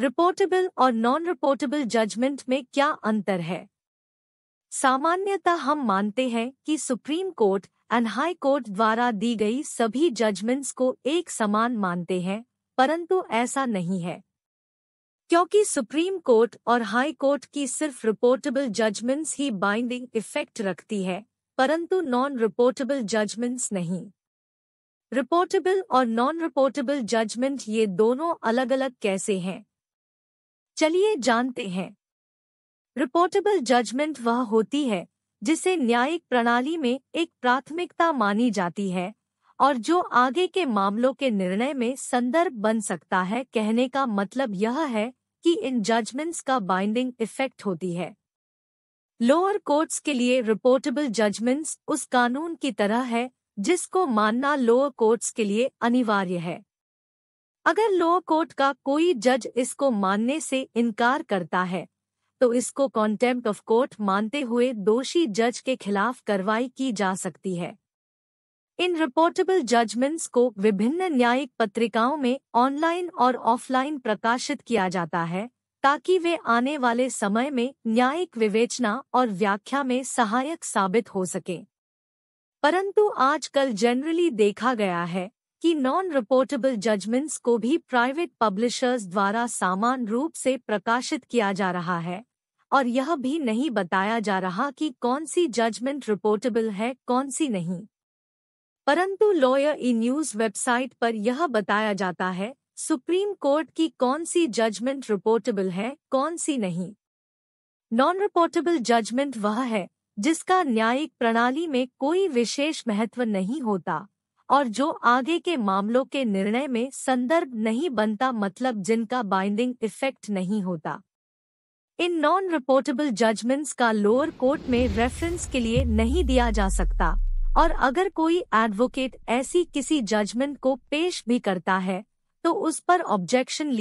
reportable और non reportable judgement में क्या अंतर है सामान्यतः हम मानते हैं कि Supreme Court and High Court द्वारा दी गई सभी जजमेंट्स को एक समान मानते हैं परंतु ऐसा नहीं है क्योंकि सुप्रीम कोर्ट और हाई कोर्ट की सिर्फ रिपोर्टेबल जजमेंट्स ही बाइंडिंग इफेक्ट रखती है परंतु नॉन रिपोर्टेबल जजमेंट्स नहीं रिपोर्टेबल और नॉन रिपोर्टेबल जजमेंट ये दोनों अलग अलग कैसे हैं चलिए जानते हैं रिपोर्टेबल जजमेंट वह होती है जिसे न्यायिक प्रणाली में एक प्राथमिकता मानी जाती है और जो आगे के मामलों के निर्णय में संदर्भ बन सकता है कहने का मतलब यह है कि इन जजमेंट्स का बाइंडिंग इफेक्ट होती है लोअर कोर्ट्स के लिए रिपोर्टेबल जजमेंट्स उस कानून की तरह है जिसको मानना लोअर कोर्ट्स के लिए अनिवार्य है अगर लोअर कोर्ट का कोई जज इसको मानने से इनकार करता है तो इसको कॉन्टेम्प्ट ऑफ कोर्ट मानते हुए दोषी जज के खिलाफ कार्रवाई की जा सकती है इन रिपोर्टेबल जजमेंट्स को विभिन्न न्यायिक पत्रिकाओं में ऑनलाइन और ऑफलाइन प्रकाशित किया जाता है ताकि वे आने वाले समय में न्यायिक विवेचना और व्याख्या में सहायक साबित हो सकें परंतु आजकल जनरली देखा गया है कि नॉन रिपोर्टेबल जजमेंट्स को भी प्राइवेट पब्लिशर्स द्वारा सामान रूप से प्रकाशित किया जा रहा है और यह भी नहीं बताया जा रहा कि कौन सी जजमेंट रिपोर्टेबल है कौन सी नहीं परंतु लॉयर ई न्यूज़ वेबसाइट पर यह बताया जाता है सुप्रीम कोर्ट की कौन सी जजमेंट रिपोर्टेबल है कौन सी नहीं नॉन रिपोर्टेबल जजमेंट वह है जिसका न्यायिक प्रणाली में कोई विशेष महत्व नहीं होता और जो आगे के मामलों के निर्णय में संदर्भ नहीं बनता मतलब जिनका बाइंडिंग इफेक्ट नहीं होता इन नॉन रिपोर्टेबल जजमेंट्स का लोअर कोर्ट में रेफरेंस के लिए नहीं दिया जा सकता और अगर कोई एडवोकेट ऐसी किसी जजमेंट को पेश भी करता है तो उस पर ऑब्जेक्शन